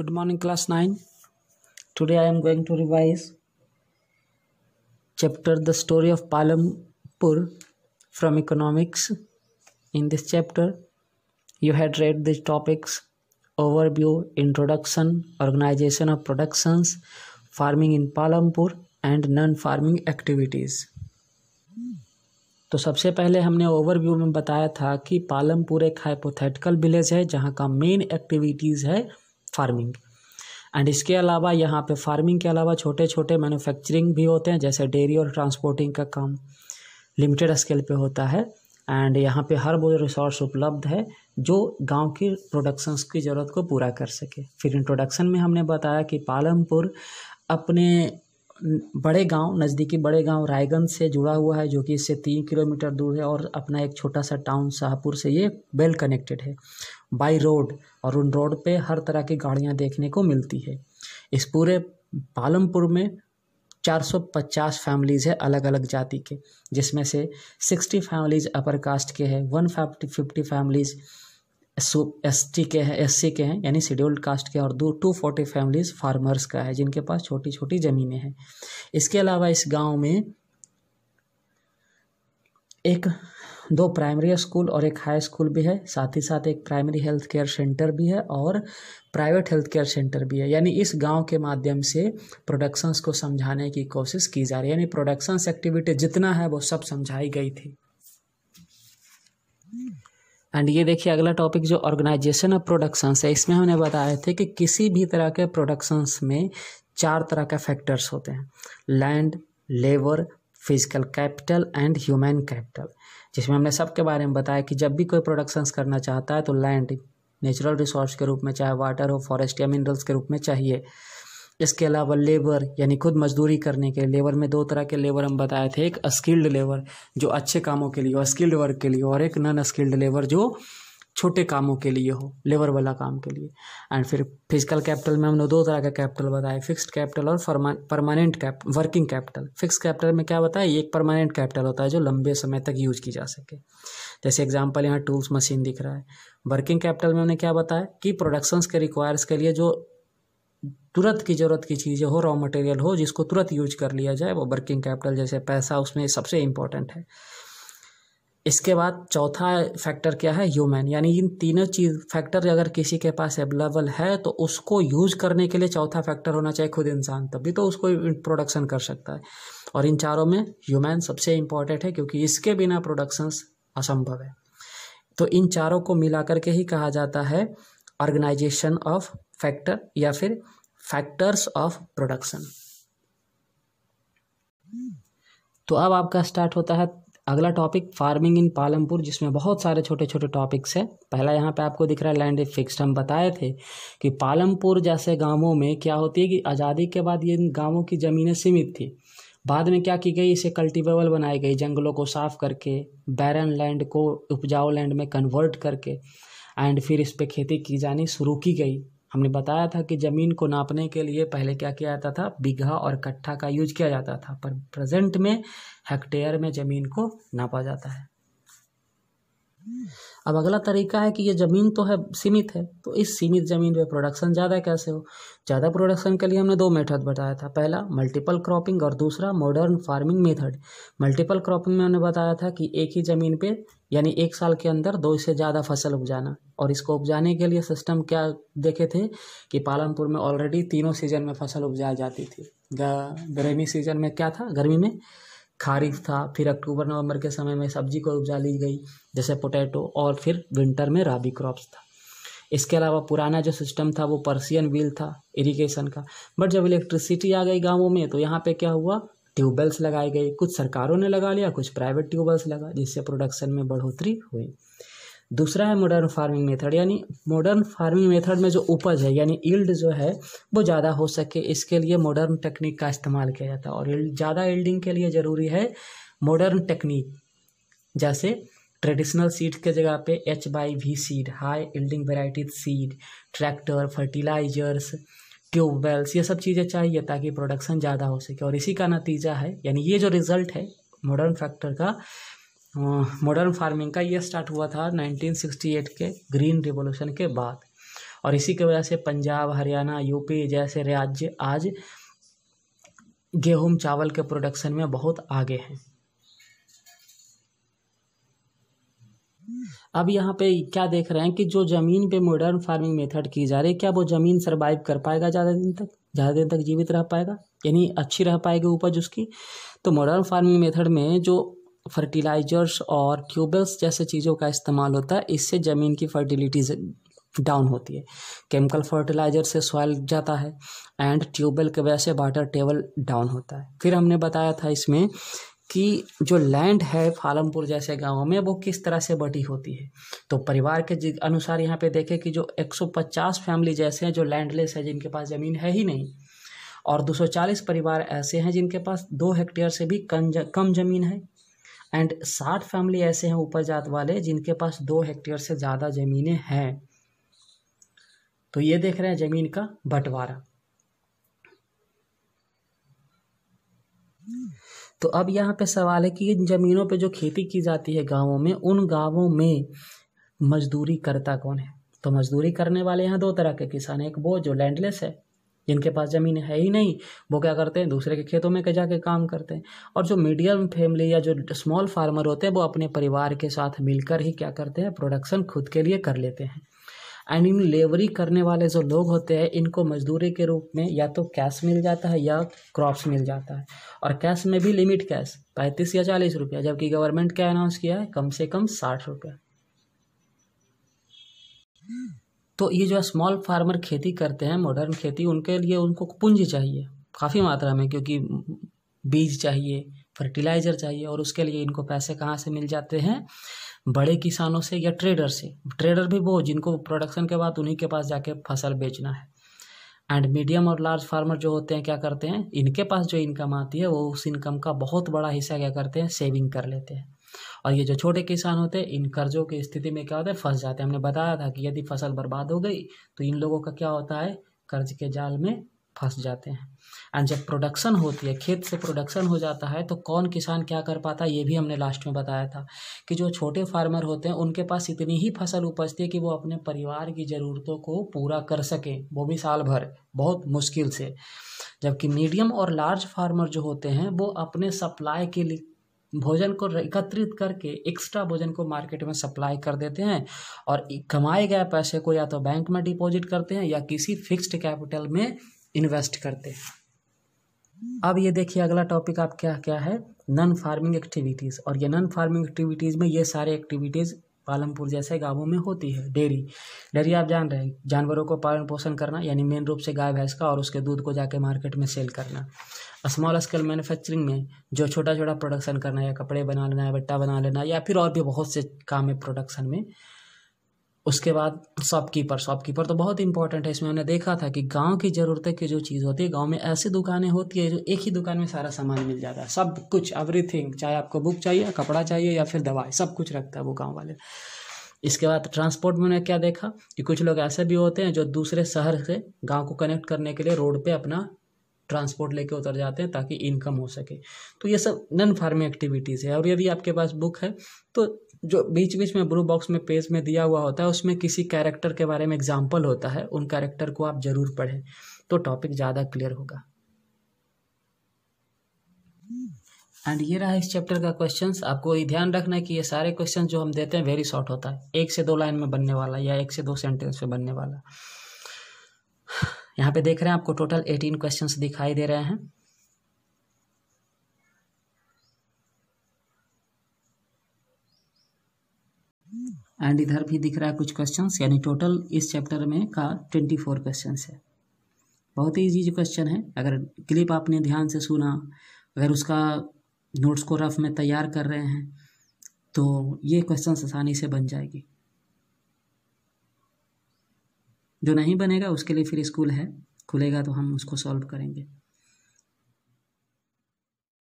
Good morning, class 9. Today I am going to revise chapter The Story of Palampur from Economics. In this chapter, you had read the topics overview, introduction, organization of productions, farming in Palampur, and non farming activities. तो सबसे पहले हमने overview में बताया था कि पालमपुर एक hypothetical village है जहाँ का मेन एक्टिविटीज़ है फार्मिंग एंड इसके अलावा यहाँ पे फार्मिंग के अलावा छोटे छोटे मैन्युफैक्चरिंग भी होते हैं जैसे डेयरी और ट्रांसपोर्टिंग का काम लिमिटेड स्केल पे होता है एंड यहाँ पे हर वो रिसोर्स उपलब्ध है जो गांव की प्रोडक्शंस की ज़रूरत को पूरा कर सके फिर इंट्रोडक्शन में हमने बताया कि पालमपुर अपने बड़े गांव नज़दीकी बड़े गांव रायगंज से जुड़ा हुआ है जो कि इससे तीन किलोमीटर दूर है और अपना एक छोटा सा टाउन शाहपुर से ये वेल कनेक्टेड है बाय रोड और उन रोड पे हर तरह की गाड़ियां देखने को मिलती है इस पूरे पालमपुर में 450 फैमिलीज़ है अलग अलग जाति के जिसमें से 60 फैमिलीज़ अपर कास्ट के हैं one fifty families S T के हैं एस सी के हैं यानी शेड्यूल्ड कास्ट के और दो टू फोर्टी फैमिलीज फार्मर्स का है जिनके पास छोटी छोटी ज़मीनें हैं इसके अलावा इस गांव में एक दो प्राइमरी स्कूल और एक हाई स्कूल भी है साथ ही साथ एक प्राइमरी हेल्थ केयर सेंटर भी है और प्राइवेट हेल्थ केयर सेंटर भी है यानी इस गांव के माध्यम से प्रोडक्शंस को समझाने की कोशिश की जा रही है यानी प्रोडक्शंस एक्टिविटी जितना है वो सब समझाई गई थी एंड ये देखिए अगला टॉपिक जो ऑर्गेनाइजेशन ऑफ प्रोडक्शंस है इसमें हमने बताए थे कि किसी भी तरह के प्रोडक्शंस में चार तरह के फैक्टर्स होते हैं land labour physical capital and human capital जिसमें हमने सब के बारे में बताया कि जब भी कोई प्रोडक्शंस करना चाहता है तो लैंड नेचुरल रिसोर्स के रूप में चाहे वाटर हो फॉरेस्ट या मिनरल्स के रूप में चाहिए इसके अलावा लेबर यानी खुद मजदूरी करने के लेबर में दो तरह के लेबर हम बताए थे एक स्किल्ड लेबर जो अच्छे कामों के लिए और स्किल्ड वर्क के लिए और एक नॉन स्किल्ड लेबर जो छोटे कामों के लिए हो लेबर वाला काम के लिए एंड फिर फिजिकल कैपिटल में हमने दो तरह का कैपिटल बताया फिक्स्ड कैपिटल और permanent cap working capital fix capital में क्या बताया एक परमानेंट कैपिटल होता है जो लंबे समय तक यूज की जा सके जैसे एग्जाम्पल यहाँ टूल्स मशीन दिख रहा है वर्किंग कैपिटल में हमने क्या बताया कि प्रोडक्शंस के रिक्वायर्स के लिए जो तुरंत की ज़रूरत की चीज़ें हो रॉ मटेरियल हो जिसको तुरंत यूज कर लिया जाए वो वर्किंग कैपिटल जैसे पैसा उसमें सबसे इम्पोर्टेंट है इसके बाद चौथा फैक्टर क्या है ह्यूमन यानी इन तीनों चीज फैक्टर अगर किसी के पास अवेलेबल है तो उसको यूज करने के लिए चौथा फैक्टर होना चाहिए खुद इंसान तभी तो उसको प्रोडक्शन कर सकता है और इन चारों में ह्यूमन सबसे इम्पॉर्टेंट है क्योंकि इसके बिना प्रोडक्शंस असंभव है तो इन चारों को मिला करके ही कहा जाता है ऑर्गेनाइजेशन ऑफ फैक्टर या फिर फैक्टर्स ऑफ प्रोडक्शन तो अब आपका स्टार्ट होता है अगला टॉपिक फार्मिंग इन पालमपुर जिसमें बहुत सारे छोटे छोटे टॉपिक्स हैं पहला यहाँ पे आपको दिख रहा है लैंड फिक्स्ड हम बताए थे कि पालमपुर जैसे गांवों में क्या होती है कि आज़ादी के बाद ये गांवों की ज़मीनें सीमित थी बाद में क्या की गई इसे कल्टिवेबल बनाई गई जंगलों को साफ करके बैरन लैंड को उपजाऊ लैंड में कन्वर्ट करके एंड फिर इस पर खेती की जानी शुरू की गई हमने बताया था कि ज़मीन को नापने के लिए पहले क्या किया जाता था बीघा और कट्ठा का यूज किया जाता था पर प्रेजेंट में हेक्टेयर में ज़मीन को नापा जाता है अब अगला तरीका है कि ये ज़मीन तो है सीमित है तो इस सीमित ज़मीन पे प्रोडक्शन ज़्यादा कैसे हो ज़्यादा प्रोडक्शन के लिए हमने दो मेथड बताया था पहला मल्टीपल क्रॉपिंग और दूसरा modern farming method multiple cropping में हमने बताया था कि एक ही ज़मीन पे यानी एक साल के अंदर दो से ज़्यादा फसल उपजाना और इसको उपजाने के लिए सिस्टम क्या देखे थे कि पालनपुर में ऑलरेडी तीनों सीजन में फसल उपजाई जाती थी गर्मी सीजन में क्या था गर्मी में खारिफ था फिर अक्टूबर नवंबर के समय में सब्जी को उपजा ली गई जैसे पोटैटो और फिर विंटर में राबी क्रॉप्स था इसके अलावा पुराना जो सिस्टम था वो पर्सियन व्हील था इरिगेशन का बट जब इलेक्ट्रिसिटी आ गई गाँवों में तो यहाँ पे क्या हुआ ट्यूबवेल्स लगाए गए कुछ सरकारों ने लगा लिया कुछ प्राइवेट ट्यूबवेल्स लगा जिससे प्रोडक्शन में बढ़ोतरी हुई दूसरा है मॉडर्न फार्मिंग मेथड यानी मॉडर्न फार्मिंग मेथड में जो उपज है यानी ईल्ड जो है वो ज़्यादा हो सके इसके लिए मॉडर्न टेक्निक का इस्तेमाल किया जाता है और ज़्यादा ईल्डिंग के लिए ज़रूरी है मॉडर्न टेक्निक जैसे ट्रेडिशनल सीड के जगह पे H Y V seed high yielding variety seed tractor fertilisers tubewells ये सब चीज़ें चाहिए ताकि प्रोडक्शन ज़्यादा हो सके और इसी का नतीजा है यानी ये जो रिज़ल्ट है मॉडर्न फैक्टर का मॉडर्न फार्मिंग का ये स्टार्ट हुआ था 1968 के ग्रीन रिवोल्यूशन के बाद और इसी की वजह से पंजाब हरियाणा यूपी जैसे राज्य आज गेहूं चावल के प्रोडक्शन में बहुत आगे हैं अब यहाँ पे क्या देख रहे हैं कि जो ज़मीन पे मॉडर्न फार्मिंग मेथड की जा रही है क्या वो ज़मीन सर्वाइव कर पाएगा ज़्यादा दिन तक ज़्यादा दिन तक जीवित रह पाएगा यानी अच्छी रह पाएगी उपज उसकी तो मॉडर्न फार्मिंग मेथड में जो फर्टिलाइजर्स और ट्यूबल्स जैसे चीज़ों का इस्तेमाल होता है इससे ज़मीन की फर्टिलिटी डाउन होती है केमिकल फर्टिलाइजर से सॉइल जाता है एंड ट्यूबवेल की वजह से वाटर टेबल डाउन होता है फिर हमने बताया था इसमें कि जो लैंड है फालमपुर जैसे गांवों में वो किस तरह से बटी होती है तो परिवार के अनुसार यहाँ पे देखें कि जो 150 फैमिली जैसे हैं जो लैंडलेस है जिनके पास ज़मीन है ही नहीं और 240 परिवार ऐसे हैं जिनके पास दो हेक्टेयर से भी कम कम ज़मीन है एंड साठ फैमिली ऐसे हैं ऊपर जात वाले जिनके पास दो हेक्टेयर से ज़्यादा ज़मीनें हैं तो ये देख रहे हैं ज़मीन का बंटवारा तो अब यहाँ पे सवाल है कि इन ज़मीनों पे जो खेती की जाती है गांवों में उन गांवों में मजदूरी करता कौन है तो मजदूरी करने वाले यहाँ दो तरह के किसान हैं एक वो जो लैंडलेस है जिनके पास ज़मीन है ही नहीं वो क्या करते हैं दूसरे के खेतों में जाके काम करते हैं और जो मीडियम फैमिली या जो स्मॉल फार्मर होते हैं वो अपने परिवार के साथ मिलकर ही क्या करते हैं प्रोडक्शन खुद के लिए कर लेते हैं एंड इन लेवरी करने वाले जो लोग होते हैं इनको मजदूरी के रूप में या तो कैश मिल जाता है या क्रॉप्स मिल जाता है और कैश में भी लिमिट कैश पैंतीस या चालीस रुपया जबकि गवर्नमेंट क्या अनाउंस किया है कम से कम साठ रुपया तो ये जो स्मॉल फार्मर खेती करते हैं मॉडर्न खेती उनके लिए उनको पूंजी चाहिए काफ़ी मात्रा में क्योंकि बीज चाहिए फर्टिलाइज़र चाहिए और उसके लिए इनको पैसे कहाँ से मिल जाते हैं बड़े किसानों से या ट्रेडर से ट्रेडर भी वो जिनको प्रोडक्शन के बाद उन्हीं के पास जाके फसल बेचना है एंड मीडियम और लार्ज फार्मर जो होते हैं क्या करते हैं इनके पास जो इनकम आती है वो उस इनकम का बहुत बड़ा हिस्सा क्या करते हैं सेविंग कर लेते हैं और ये जो छोटे किसान होते हैं इन कर्जों की स्थिति में क्या होता है फंस जाते हैं हमने बताया था कि यदि फसल बर्बाद हो गई तो इन लोगों का क्या होता है कर्ज के जाल में फंस जाते हैं एंड जब प्रोडक्शन होती है खेत से प्रोडक्शन हो जाता है तो कौन किसान क्या कर पाता है ये भी हमने लास्ट में बताया था कि जो छोटे फार्मर होते हैं उनके पास इतनी ही फसल उपजती है कि वो अपने परिवार की ज़रूरतों को पूरा कर सकें वो भी साल भर बहुत मुश्किल से जबकि मीडियम और लार्ज फार्मर जो होते हैं वो अपने सप्लाई के लिए भोजन को एकत्रित करके एक्स्ट्रा भोजन को मार्केट में सप्लाई कर देते हैं और कमाए गए पैसे को या तो बैंक में डिपॉजिट करते हैं या किसी फिक्स्ड कैपिटल में इन्वेस्ट करते हैं अब ये देखिए अगला टॉपिक आप क्या क्या है नॉन फार्मिंग एक्टिविटीज़ और ये नॉन फार्मिंग एक्टिविटीज़ में ये सारे एक्टिविटीज़ पालमपुर जैसे गाँवों में होती है डेयरी डेयरी आप जान रहे हैं जानवरों को पालन पोषण करना यानी मेन रूप से गाय भैंस का और उसके दूध को जाके मार्केट में सेल करना स्मॉल स्केल मैन्युफैक्चरिंग में जो छोटा छोटा प्रोडक्शन करना है या कपड़े बना लेना है बट्टा बना लेना या फिर और भी बहुत से काम है प्रोडक्शन में उसके बाद शॉपकीपर शॉपकीपर तो बहुत इंपॉर्टेंट है इसमें हमने देखा था कि गांव की ज़रूरतें की जो चीज़ होती है गांव में ऐसी दुकानें होती है जो एक ही दुकान में सारा सामान मिल जाता है सब कुछ एवरीथिंग चाहे आपको बुक चाहिए कपड़ा चाहिए या फिर दवाई सब कुछ रखता है वो गाँव वाले इसके बाद ट्रांसपोर्ट में उन्होंने क्या देखा कि कुछ लोग ऐसे भी होते हैं जो दूसरे शहर से गाँव को कनेक्ट करने के लिए रोड पर अपना ट्रांसपोर्ट लेके उतर जाते हैं ताकि इनकम हो सके तो ये सब नन फार्मिंग एक्टिविटीज़ है और यदि आपके पास बुक है तो जो बीच बीच में ब्लू बॉक्स में पेज में दिया हुआ होता है उसमें किसी कैरेक्टर के बारे में एग्जाम्पल होता है उन कैरेक्टर को आप ज़रूर पढ़ें तो टॉपिक ज़्यादा क्लियर होगा एंड ये रहा इस चैप्टर का क्वेश्चंस आपको ये ध्यान रखना है कि ये सारे क्वेश्चन जो हम देते हैं वेरी शॉर्ट होता है एक से दो लाइन में बनने वाला या एक से दो सेंटेंस में बनने वाला यहाँ पे देख रहे हैं आपको टोटल एटीन क्वेश्चन दिखाई दे रहे हैं एंड इधर भी दिख रहा है कुछ क्वेश्चंस यानी टोटल इस चैप्टर में का ट्वेंटी फोर क्वेश्चन है बहुत ही ईजी क्वेश्चन है अगर क्लिप आपने ध्यान से सुना अगर उसका नोट्स को रफ में तैयार कर रहे हैं तो ये क्वेश्चन आसानी से बन जाएगी जो नहीं बनेगा उसके लिए फिर स्कूल है खुलेगा तो हम उसको सॉल्व करेंगे